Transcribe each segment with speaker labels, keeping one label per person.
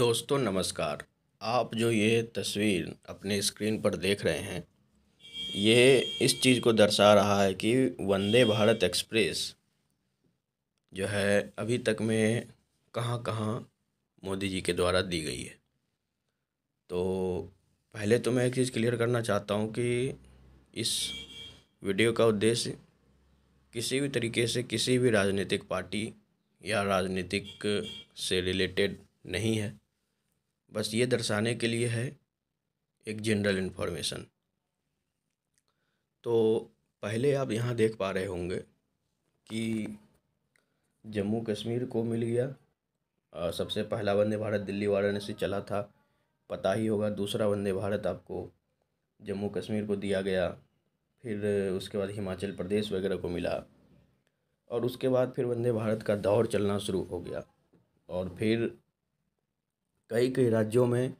Speaker 1: दोस्तों नमस्कार आप जो ये तस्वीर अपने स्क्रीन पर देख रहे हैं ये इस चीज़ को दर्शा रहा है कि वंदे भारत एक्सप्रेस जो है अभी तक में कहाँ कहाँ मोदी जी के द्वारा दी गई है तो पहले तो मैं एक चीज़ क्लियर करना चाहता हूँ कि इस वीडियो का उद्देश्य किसी भी तरीके से किसी भी राजनीतिक पार्टी या राजनीतिक से रिलेटेड नहीं है बस ये दर्शाने के लिए है एक जनरल इन्फॉर्मेशन तो पहले आप यहाँ देख पा रहे होंगे कि जम्मू कश्मीर को मिल गया आ, सबसे पहला वंदे भारत दिल्ली वाराणसी चला था पता ही होगा दूसरा वंदे भारत आपको जम्मू कश्मीर को दिया गया फिर उसके बाद हिमाचल प्रदेश वगैरह को मिला और उसके बाद फिर वंदे भारत का दौर चलना शुरू हो गया और फिर कई कई राज्यों में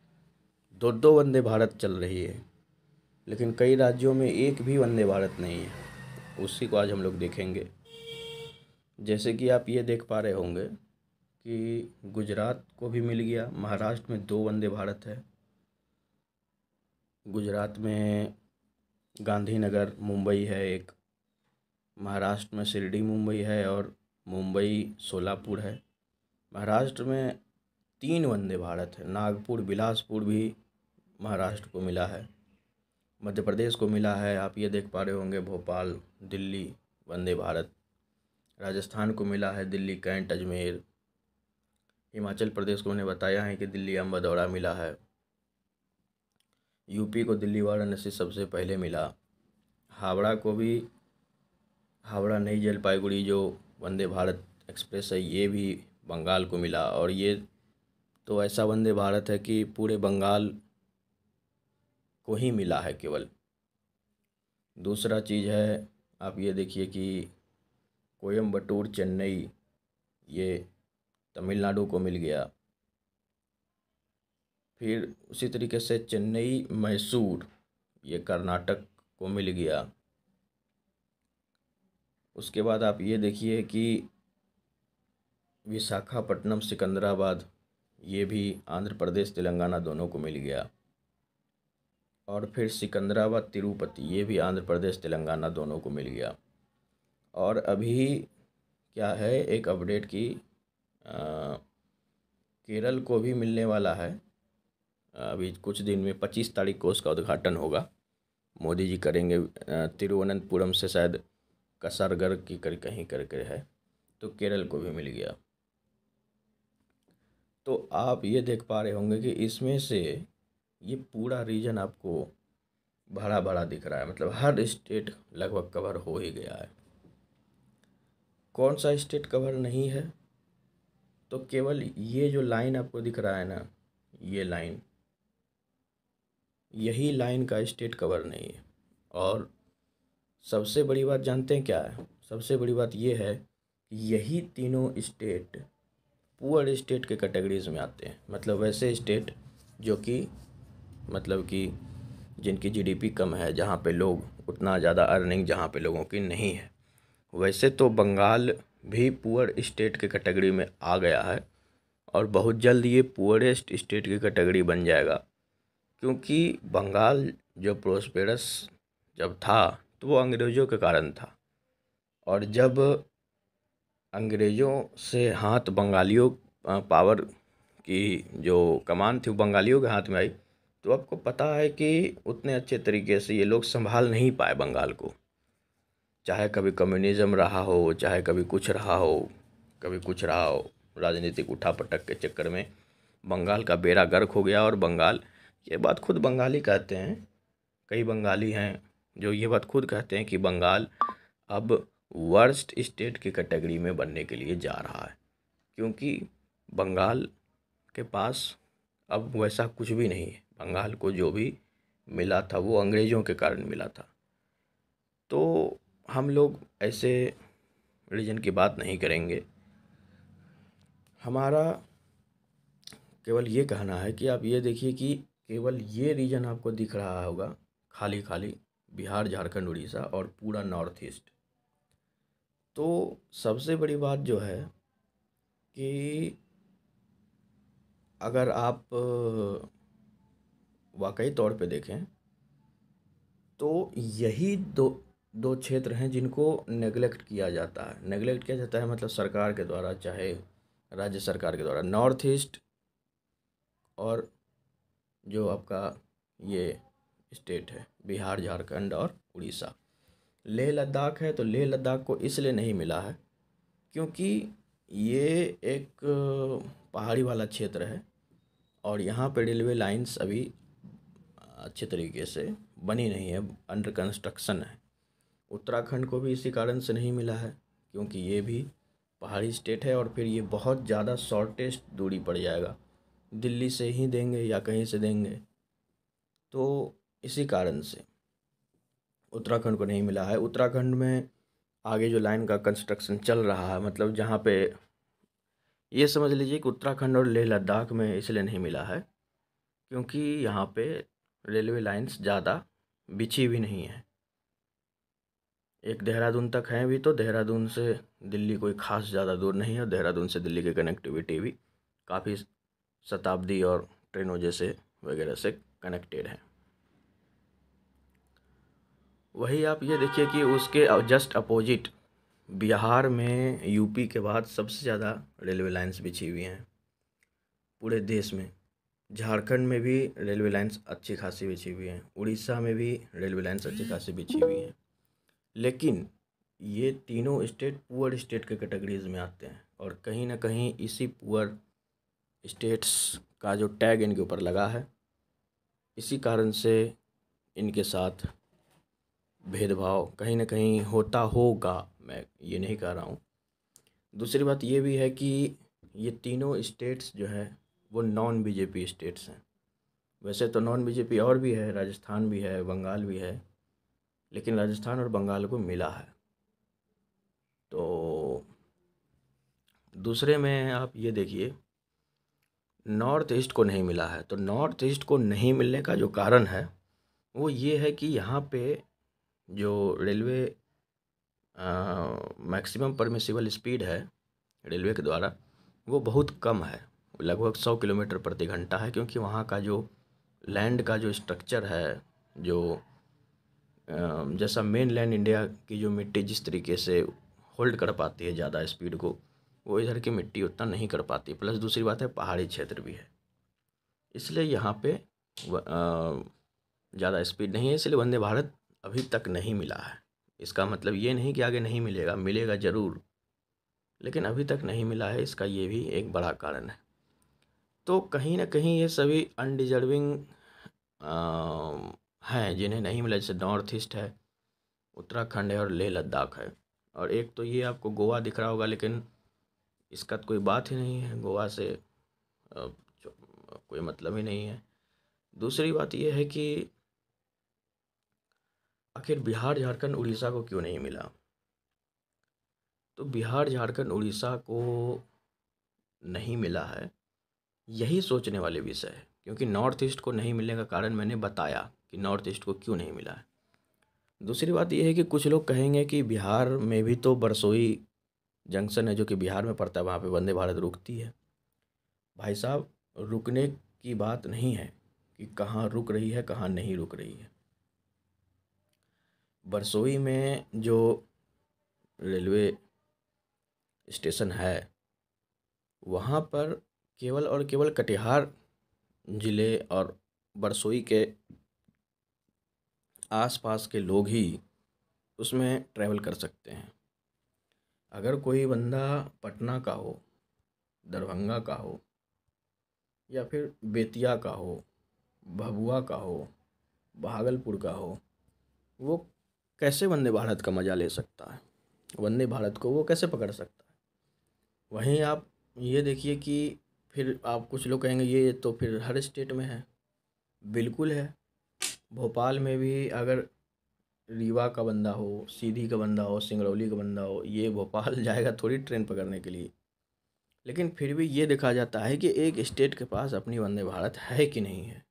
Speaker 1: दो दो वंदे भारत चल रही है लेकिन कई राज्यों में एक भी वंदे भारत नहीं है उसी को आज हम लोग देखेंगे जैसे कि आप ये देख पा रहे होंगे कि गुजरात को भी मिल गया महाराष्ट्र में दो वंदे भारत है गुजरात में गांधीनगर मुंबई है एक महाराष्ट्र में शिरडी मुंबई है और मुंबई सोलापुर है महाराष्ट्र में तीन वंदे भारत है नागपुर बिलासपुर भी महाराष्ट्र को मिला है मध्य प्रदेश को मिला है आप ये देख पा रहे होंगे भोपाल दिल्ली वंदे भारत राजस्थान को मिला है दिल्ली कैंट अजमेर हिमाचल प्रदेश को उन्हें बताया है कि दिल्ली अम्बादौरा मिला है यूपी को दिल्ली वाराणसी सबसे पहले मिला हावड़ा को भी हावड़ा नई जलपाईगुड़ी जो वंदे भारत एक्सप्रेस है ये भी बंगाल को मिला और ये तो ऐसा वंदे भारत है कि पूरे बंगाल को ही मिला है केवल दूसरा चीज़ है आप ये देखिए कि कोयम्बटूर चेन्नई ये तमिलनाडु को मिल गया फिर उसी तरीके से चेन्नई मैसूर ये कर्नाटक को मिल गया उसके बाद आप ये देखिए कि विशाखापट्टनम सिकंदराबाद ये भी आंध्र प्रदेश तेलंगाना दोनों को मिल गया और फिर सिकंदरा व तिरुपति ये भी आंध्र प्रदेश तेलंगाना दोनों को मिल गया और अभी क्या है एक अपडेट की आ, केरल को भी मिलने वाला है अभी कुछ दिन में पच्चीस तारीख को उसका उद्घाटन होगा मोदी जी करेंगे तिरुवनंतपुरम से शायद कसरगर की कर कहीं करके है तो केरल को भी मिल गया तो आप ये देख पा रहे होंगे कि इसमें से ये पूरा रीजन आपको भरा भरा दिख रहा है मतलब हर स्टेट लगभग कवर हो ही गया है कौन सा स्टेट कवर नहीं है तो केवल ये जो लाइन आपको दिख रहा है ना ये लाइन यही लाइन का स्टेट कवर नहीं है और सबसे बड़ी बात जानते हैं क्या है सबसे बड़ी बात ये है कि यही तीनों स्टेट पुअर स्टेट के कैटेगरीज में आते हैं मतलब वैसे स्टेट जो कि मतलब कि जिनकी जीडीपी कम है जहाँ पे लोग उतना ज़्यादा अर्निंग जहाँ पे लोगों की नहीं है वैसे तो बंगाल भी पुअर स्टेट के कैटेगरी में आ गया है और बहुत जल्द ये पुअरेस्ट स्टेट की कैटेगरी बन जाएगा क्योंकि बंगाल जो प्रोस्पेरस जब था तो वो अंग्रेज़ों के कारण था और जब अंग्रेज़ों से हाथ बंगालियों पावर की जो कमान थी वो बंगालियों के हाथ में आई तो आपको पता है कि उतने अच्छे तरीके से ये लोग संभाल नहीं पाए बंगाल को चाहे कभी कम्युनिज़्म रहा हो चाहे कभी कुछ रहा हो कभी कुछ रहा हो राजनीतिक उठा पटक के चक्कर में बंगाल का बेड़ा गर्क हो गया और बंगाल ये बात खुद बंगाली कहते हैं कई बंगाली हैं जो ये बात खुद कहते हैं कि बंगाल अब वर्स्ट स्टेट की कैटेगरी में बनने के लिए जा रहा है क्योंकि बंगाल के पास अब वैसा कुछ भी नहीं है बंगाल को जो भी मिला था वो अंग्रेज़ों के कारण मिला था तो हम लोग ऐसे रिलीजन की बात नहीं करेंगे हमारा केवल ये कहना है कि आप ये देखिए कि केवल ये रीजन आपको दिख रहा होगा खाली खाली बिहार झारखंड उड़ीसा और पूरा नॉर्थ ईस्ट तो सबसे बड़ी बात जो है कि अगर आप वाकई तौर पे देखें तो यही दो दो क्षेत्र हैं जिनको नेगलेक्ट किया जाता है नेगलेक्ट किया जाता है मतलब सरकार के द्वारा चाहे राज्य सरकार के द्वारा नॉर्थ ईस्ट और जो आपका ये स्टेट है बिहार झारखंड और उड़ीसा लेह लद्दाख है तो लेह लद्दाख को इसलिए नहीं मिला है क्योंकि ये एक पहाड़ी वाला क्षेत्र है और यहाँ पे रेलवे लाइंस अभी अच्छे तरीके से बनी नहीं है अंडर कंस्ट्रक्शन है उत्तराखंड को भी इसी कारण से नहीं मिला है क्योंकि ये भी पहाड़ी स्टेट है और फिर ये बहुत ज़्यादा शॉर्टेस्ट दूरी पड़ जाएगा दिल्ली से ही देंगे या कहीं से देंगे तो इसी कारण से उत्तराखंड को नहीं मिला है उत्तराखंड में आगे जो लाइन का कंस्ट्रक्शन चल रहा है मतलब जहाँ पे ये समझ लीजिए कि उत्तराखंड और लेह लद्दाख में इसलिए नहीं मिला है क्योंकि यहाँ पे रेलवे लाइंस ज़्यादा बिछी भी नहीं है एक देहरादून तक हैं भी तो देहरादून से दिल्ली कोई ख़ास ज़्यादा दूर नहीं है देहरादून से दिल्ली की कनेक्टिविटी भी काफ़ी शताब्दी और ट्रेनों जैसे वगैरह से कनेक्टेड हैं वही आप ये देखिए कि उसके जस्ट अपोजिट बिहार में यूपी के बाद सबसे ज़्यादा रेलवे लाइंस बिछी हुई हैं पूरे देश में झारखंड में भी रेलवे लाइंस अच्छी खासी बिछी हुई हैं उड़ीसा में भी रेलवे लाइंस अच्छी खासी बिछी हुई हैं लेकिन ये तीनों स्टेट पुअर स्टेट के कैटेगरीज में आते हैं और कहीं ना कहीं इसी पुअर स्टेट्स का जो टैग इनके ऊपर लगा है इसी कारण से इनके साथ भेदभाव कहीं ना कहीं होता होगा मैं ये नहीं कह रहा हूँ दूसरी बात ये भी है कि ये तीनों स्टेट्स जो है वो नॉन बीजेपी स्टेट्स हैं वैसे तो नॉन बीजेपी और भी है राजस्थान भी है बंगाल भी है लेकिन राजस्थान और बंगाल को मिला है तो दूसरे में आप ये देखिए नॉर्थ ईस्ट को नहीं मिला है तो नॉर्थ ईस्ट को नहीं मिलने का जो कारण है वो ये है कि यहाँ पे जो रेलवे मैक्सिमम परमिसिबल स्पीड है रेलवे के द्वारा वो बहुत कम है लगभग सौ किलोमीटर प्रति घंटा है क्योंकि वहाँ का जो लैंड का जो स्ट्रक्चर है जो जैसा मेन लैंड इंडिया की जो मिट्टी जिस तरीके से होल्ड कर पाती है ज़्यादा स्पीड को वो इधर की मिट्टी उतना नहीं कर पाती प्लस दूसरी बात है पहाड़ी क्षेत्र भी है इसलिए यहाँ पे ज़्यादा स्पीड नहीं है इसलिए वंदे भारत अभी तक नहीं मिला है इसका मतलब ये नहीं कि आगे नहीं मिलेगा मिलेगा ज़रूर लेकिन अभी तक नहीं मिला है इसका ये भी एक बड़ा कारण है तो कहीं ना कहीं ये सभी अनडिजर्विंग हैं जिन्हें नहीं मिला जैसे नॉर्थ ईस्ट है उत्तराखंड है और लेह लद्दाख है और एक तो ये आपको गोवा दिख रहा होगा लेकिन इसका तो कोई बात ही नहीं है गोवा से कोई मतलब ही नहीं है दूसरी बात यह है कि आखिर बिहार झारखंड उड़ीसा को क्यों नहीं मिला तो बिहार झारखंड उड़ीसा को नहीं मिला है यही सोचने वाले विषय है क्योंकि नॉर्थ ईस्ट को नहीं मिलने का कारण मैंने बताया कि नॉर्थ ईस्ट को क्यों नहीं मिला है दूसरी बात यह है कि कुछ लोग कहेंगे कि बिहार में भी तो बरसोई जंक्शन है जो कि बिहार में पड़ता है वहाँ पे वंदे भारत रुकती है भाई साहब रुकने की बात नहीं है कि कहाँ रुक रही है कहाँ नहीं रुक रही है बरसोई में जो रेलवे इस्टेसन है वहाँ पर केवल और केवल कटिहार ज़िले और बरसोई के आसपास के लोग ही उसमें ट्रैवल कर सकते हैं अगर कोई बंदा पटना का हो दरभंगा का हो या फिर बेतिया का हो भभुआ का हो भागलपुर का हो वो कैसे वंदे भारत का मज़ा ले सकता है वंदे भारत को वो कैसे पकड़ सकता है वहीं आप ये देखिए कि फिर आप कुछ लोग कहेंगे ये तो फिर हर स्टेट में है बिल्कुल है भोपाल में भी अगर रीवा का बंदा हो सीधी का बंदा हो सिंगरौली का बंदा हो ये भोपाल जाएगा थोड़ी ट्रेन पकड़ने के लिए लेकिन फिर भी ये देखा जाता है कि एक स्टेट के पास अपनी वंदे भारत है कि नहीं है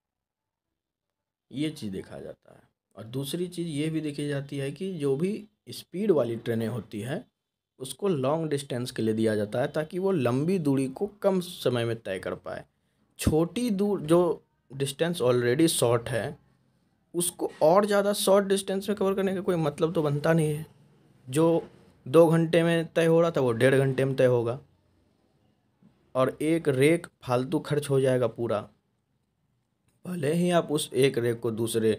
Speaker 1: ये चीज़ देखा जाता है और दूसरी चीज़ ये भी देखी जाती है कि जो भी स्पीड वाली ट्रेनें होती हैं उसको लॉन्ग डिस्टेंस के लिए दिया जाता है ताकि वो लंबी दूरी को कम समय में तय कर पाए छोटी दूर जो डिस्टेंस ऑलरेडी शॉर्ट है उसको और ज़्यादा शॉर्ट डिस्टेंस में कवर करने का कोई मतलब तो बनता नहीं है जो दो घंटे में तय हो रहा था वो डेढ़ घंटे में तय होगा और एक रेक फालतू खर्च हो जाएगा पूरा भले ही आप उस एक रेक को दूसरे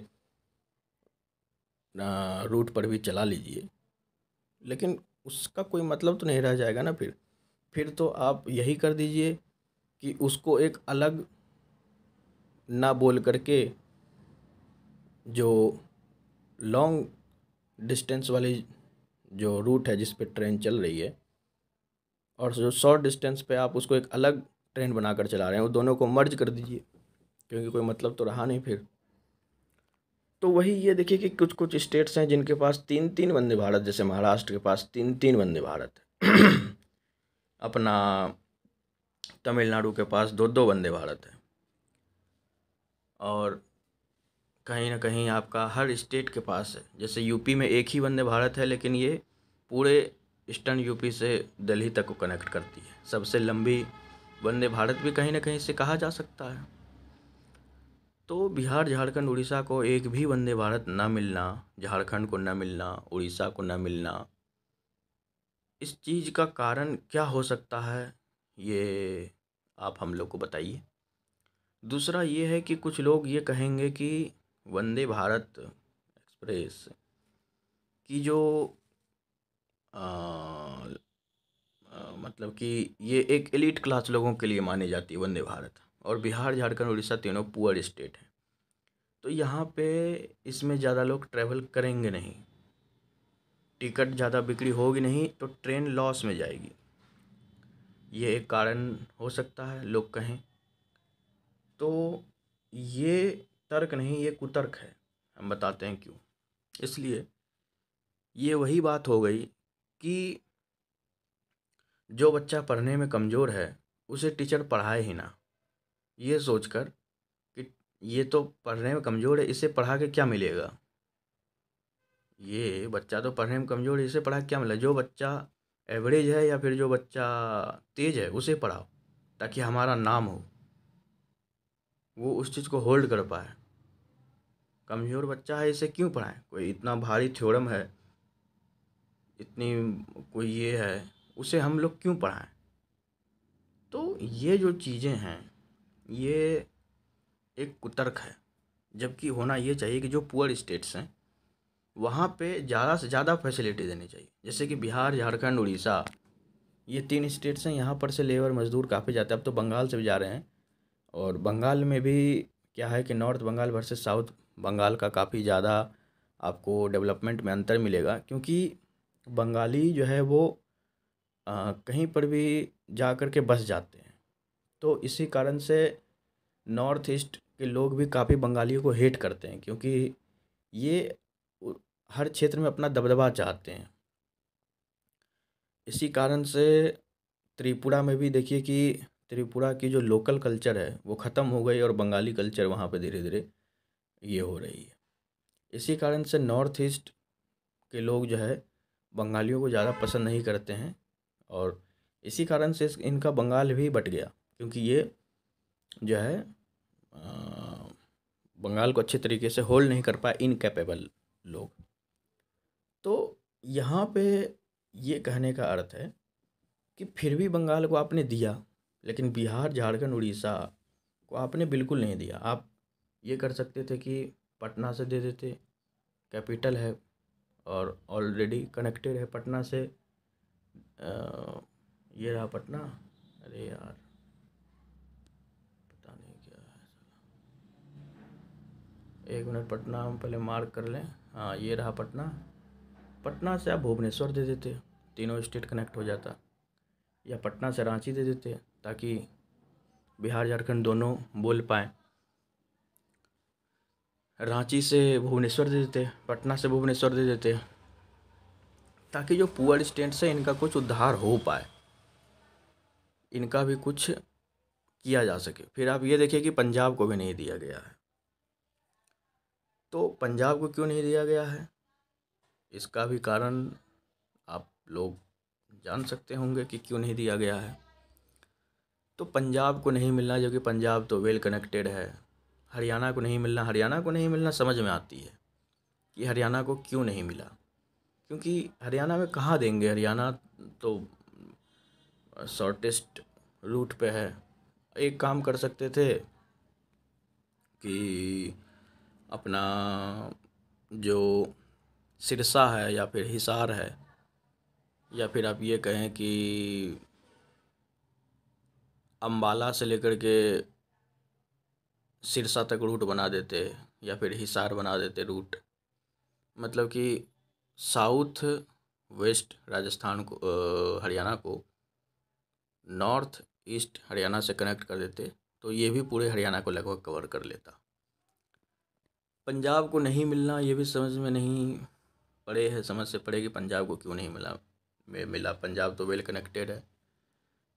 Speaker 1: रूट पर भी चला लीजिए लेकिन उसका कोई मतलब तो नहीं रह जाएगा ना फिर फिर तो आप यही कर दीजिए कि उसको एक अलग ना बोल करके जो लॉन्ग डिस्टेंस वाली जो रूट है जिस पे ट्रेन चल रही है और जो शॉर्ट डिस्टेंस पे आप उसको एक अलग ट्रेन बनाकर चला रहे हैं वो दोनों को मर्ज कर दीजिए क्योंकि कोई मतलब तो रहा नहीं फिर तो वही ये देखिए कि कुछ कुछ स्टेट्स हैं जिनके पास तीन तीन वंदे भारत जैसे महाराष्ट्र के पास तीन तीन वंदे भारत अपना तमिलनाडु के पास दो दो वंदे भारत है और कहीं ना कहीं आपका हर स्टेट के पास है जैसे यूपी में एक ही वंदे भारत है लेकिन ये पूरे ईस्टर्न यूपी से दिल्ली तक को कनेक्ट करती है सबसे लंबी वंदे भारत भी कहीं ना कहीं से कहा जा सकता है तो बिहार झारखंड उड़ीसा को एक भी वंदे भारत ना मिलना झारखंड को ना मिलना उड़ीसा को ना मिलना इस चीज़ का कारण क्या हो सकता है ये आप हम लोग को बताइए दूसरा ये है कि कुछ लोग ये कहेंगे कि वंदे भारत एक्सप्रेस की जो आ, आ, मतलब कि ये एक एलिट क्लास लोगों के लिए मानी जाती है वंदे भारत और बिहार झारखंड उड़ीसा तीनों पुअर स्टेट हैं तो यहाँ पे इसमें ज़्यादा लोग ट्रैवल करेंगे नहीं टिकट ज़्यादा बिक्री होगी नहीं तो ट्रेन लॉस में जाएगी ये एक कारण हो सकता है लोग कहें तो ये तर्क नहीं ये कुतर्क है हम बताते हैं क्यों इसलिए ये वही बात हो गई कि जो बच्चा पढ़ने में कमज़ोर है उसे टीचर पढ़ाए ही ना ये सोच कर कि ये तो पढ़ने में कमज़ोर है इसे पढ़ा के क्या मिलेगा ये बच्चा तो पढ़ने में कमज़ोर है इसे पढ़ा के क्या मिला जो बच्चा एवरेज है या फिर जो बच्चा तेज है उसे पढ़ाओ ताकि हमारा नाम हो वो उस चीज़ को होल्ड कर पाए कमज़ोर बच्चा है इसे क्यों पढ़ाएं कोई इतना भारी थ्योरम है इतनी कोई ये है उसे हम लोग क्यों पढ़ाएं तो ये जो चीज़ें हैं ये एक कुतर्क है जबकि होना ये चाहिए कि जो पुअर स्टेट्स हैं वहाँ पे ज़्यादा से ज़्यादा फैसिलिटी देनी चाहिए जैसे कि बिहार झारखंड उड़ीसा ये तीन स्टेट्स हैं यहाँ पर से लेबर मज़दूर काफ़ी जाते हैं अब तो बंगाल से भी जा रहे हैं और बंगाल में भी क्या है कि north Bengal versus south Bengal का काफ़ी ज़्यादा आपको डेवलपमेंट में अंतर मिलेगा क्योंकि बंगाली जो है वो आ, कहीं पर भी जा कर के बस जाते हैं तो इसी कारण से नॉर्थ ईस्ट के लोग भी काफ़ी बंगालियों को हेट करते हैं क्योंकि ये हर क्षेत्र में अपना दबदबा चाहते हैं इसी कारण से त्रिपुरा में भी देखिए कि त्रिपुरा की जो लोकल कल्चर है वो ख़त्म हो गई और बंगाली कल्चर वहाँ पे धीरे धीरे ये हो रही है इसी कारण से नॉर्थ ईस्ट के लोग जो है बंगालियों को ज़्यादा पसंद नहीं करते हैं और इसी कारण से इनका बंगाल भी बट गया क्योंकि ये जो है बंगाल को अच्छे तरीके से होल्ड नहीं कर पाए इनकेपेबल लोग तो यहाँ पे ये कहने का अर्थ है कि फिर भी बंगाल को आपने दिया लेकिन बिहार झारखंड उड़ीसा को आपने बिल्कुल नहीं दिया आप ये कर सकते थे कि पटना से दे देते कैपिटल है और ऑलरेडी कनेक्टेड है पटना से आ, ये रहा पटना अरे यार एक मिनट पटना हम पहले मार्क कर लें हाँ ये रहा पटना पटना से आप भुवनेश्वर दे देते तीनों स्टेट कनेक्ट हो जाता या पटना से रांची दे देते ताकि बिहार झारखंड दोनों बोल पाएँ रांची से भुवनेश्वर दे देते पटना से भुवनेश्वर दे देते ताकि जो पुअर स्टेट से इनका कुछ उद्धार हो पाए इनका भी कुछ किया जा सके फिर आप ये देखिए कि पंजाब को भी नहीं दिया गया है तो पंजाब को क्यों नहीं दिया गया है इसका भी कारण आप लोग जान सकते होंगे कि क्यों नहीं दिया गया है तो पंजाब को नहीं मिलना जबकि पंजाब तो वेल कनेक्टेड है हरियाणा को नहीं मिलना हरियाणा को नहीं मिलना समझ में आती है कि हरियाणा को क्यों नहीं मिला क्योंकि हरियाणा में कहाँ देंगे हरियाणा तो शॉर्टेस्ट रूट पे है एक काम कर सकते थे कि अपना जो सिरसा है या फिर हिसार है या फिर आप ये कहें कि अम्बाला से लेकर के सिरसा तक रूट बना देते या फिर हिसार बना देते रूट मतलब कि साउथ वेस्ट राजस्थान को हरियाणा को नॉर्थ ईस्ट हरियाणा से कनेक्ट कर देते तो ये भी पूरे हरियाणा को लगभग कवर कर लेता पंजाब को नहीं मिलना ये भी समझ में नहीं पड़े है समझ से पड़े कि पंजाब को क्यों नहीं मिला में मिला पंजाब तो वेल कनेक्टेड है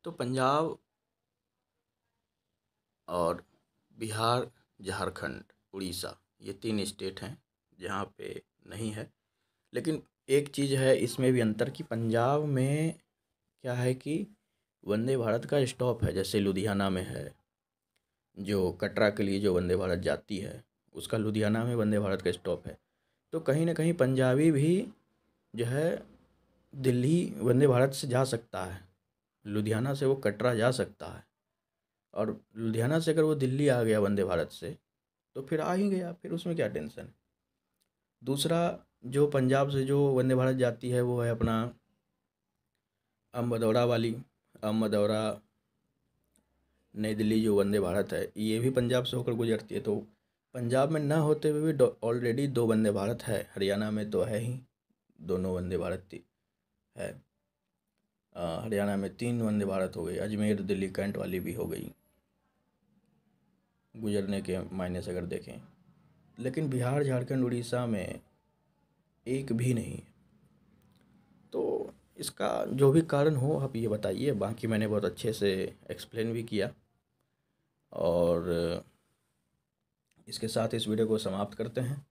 Speaker 1: तो पंजाब और बिहार झारखंड उड़ीसा ये तीन स्टेट हैं जहाँ पे नहीं है लेकिन एक चीज़ है इसमें भी अंतर कि पंजाब में क्या है कि वंदे भारत का स्टॉप है जैसे लुधियाना में है जो कटरा के लिए जो वंदे भारत जाती है उसका लुधियाना में वंदे भारत का स्टॉप है तो कहीं ना कहीं पंजाबी भी जो है दिल्ली वंदे भारत से जा सकता है लुधियाना से वो कटरा जा सकता है और लुधियाना से अगर वो दिल्ली आ गया वंदे भारत से तो फिर आ ही गया फिर उसमें क्या टेंशन दूसरा जो पंजाब से जो वंदे भारत जाती है वो है अपना अम्बदौरा वाली अम्बदौरा नई दिल्ली जो वंदे भारत है ये भी पंजाब से होकर गुजरती है तो पंजाब में ना होते हुए भी ऑलरेडी दो वंदे भारत है हरियाणा में तो है ही दोनों वंदे भारत है हरियाणा में तीन वंदे भारत हो गई अजमेर दिल्ली कैंट वाली भी हो गई गुजरने के मायने से अगर देखें लेकिन बिहार झारखंड उड़ीसा में एक भी नहीं तो इसका जो भी कारण हो आप ये बताइए बाकी मैंने बहुत अच्छे से एक्सप्लेन भी किया और इसके साथ इस वीडियो को समाप्त करते हैं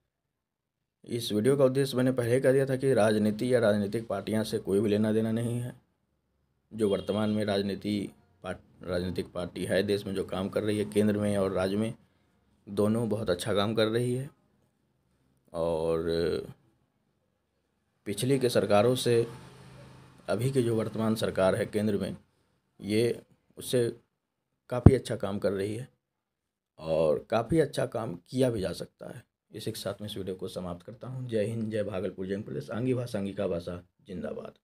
Speaker 1: इस वीडियो का उद्देश्य मैंने पहले कह दिया था कि राजनीति या राजनीतिक पार्टियां से कोई भी लेना देना नहीं है जो वर्तमान में राजनीति पार्ट राजनीतिक पार्टी है देश में जो काम कर रही है केंद्र में और राज्य में दोनों बहुत अच्छा काम कर रही है और पिछली के सरकारों से अभी की जो वर्तमान सरकार है केंद्र में ये उससे काफ़ी अच्छा काम कर रही है और काफ़ी अच्छा काम किया भी जा सकता है इसी के साथ मैं इस वीडियो को समाप्त करता हूँ जय हिंद जय भागलपुर जय प्रदेश आंगी भाषा अंगी का भाषा जिंदाबाद